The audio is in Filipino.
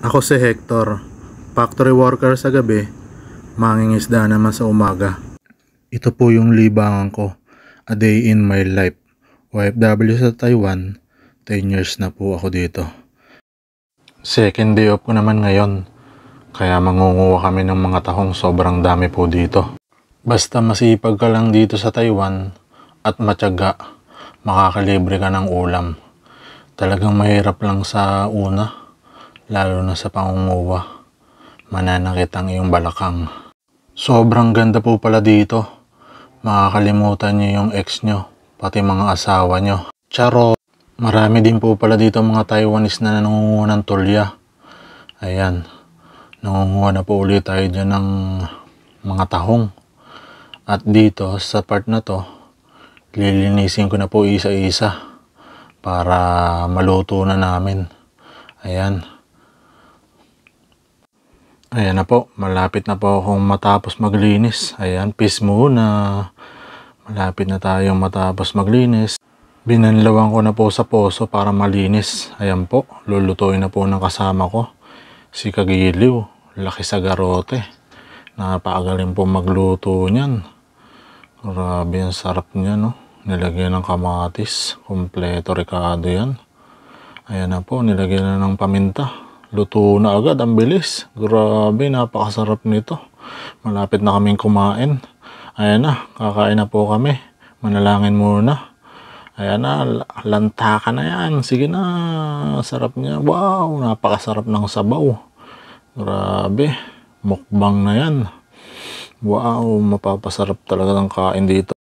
Ako si Hector, factory worker sa gabi, mangingisda naman sa umaga. Ito po yung libangan ko, a day in my life. OFW sa Taiwan, 10 years na po ako dito. Second day off ko naman ngayon, kaya mangunguha kami ng mga tahong sobrang dami po dito. Basta masipag ka lang dito sa Taiwan at matyaga, makakalibre ka ng ulam. Talagang mahirap lang sa una lalo na sa pangunguwa. Mananakit ang iyong balakang. Sobrang ganda po pala dito. Makakalimutan niyo yung ex niyo, pati mga asawa niyo. Charo, marami din po pala dito mga Taiwanese na nangunguha ng tulya. Ayan, nangunguha na po ulit tayo dyan ng mga tahong. At dito sa part na to, lilinisin ko na po isa-isa para maluto na namin. Ayan. Ayan na po, malapit na po akong matapos maglinis. Ayan, peace muna. Malapit na tayong matapos maglinis. Binanlawan ko na po sa poso para malinis. Ayan po, lulutuin na po ng kasama ko. Si Kagiliw, laki sa garote. Napakagaling po magluto niyan. Grabe, ang sarap niya no. Nilagyan ng kamatis, kompleto rekado yan. Ayan na po, nilagyan na ng paminta. Luto na agad, ang bilis. Grabe, napakasarap nito. Malapit na kaming kumain. Ayan na, kakain na po kami. Manalangin muna. Ayan na, lantaka na yan. Sige na, sarap niya. Wow, napakasarap ng sabaw. Grabe, mukbang na yan. Wow, mapapasarap talaga ng kain dito.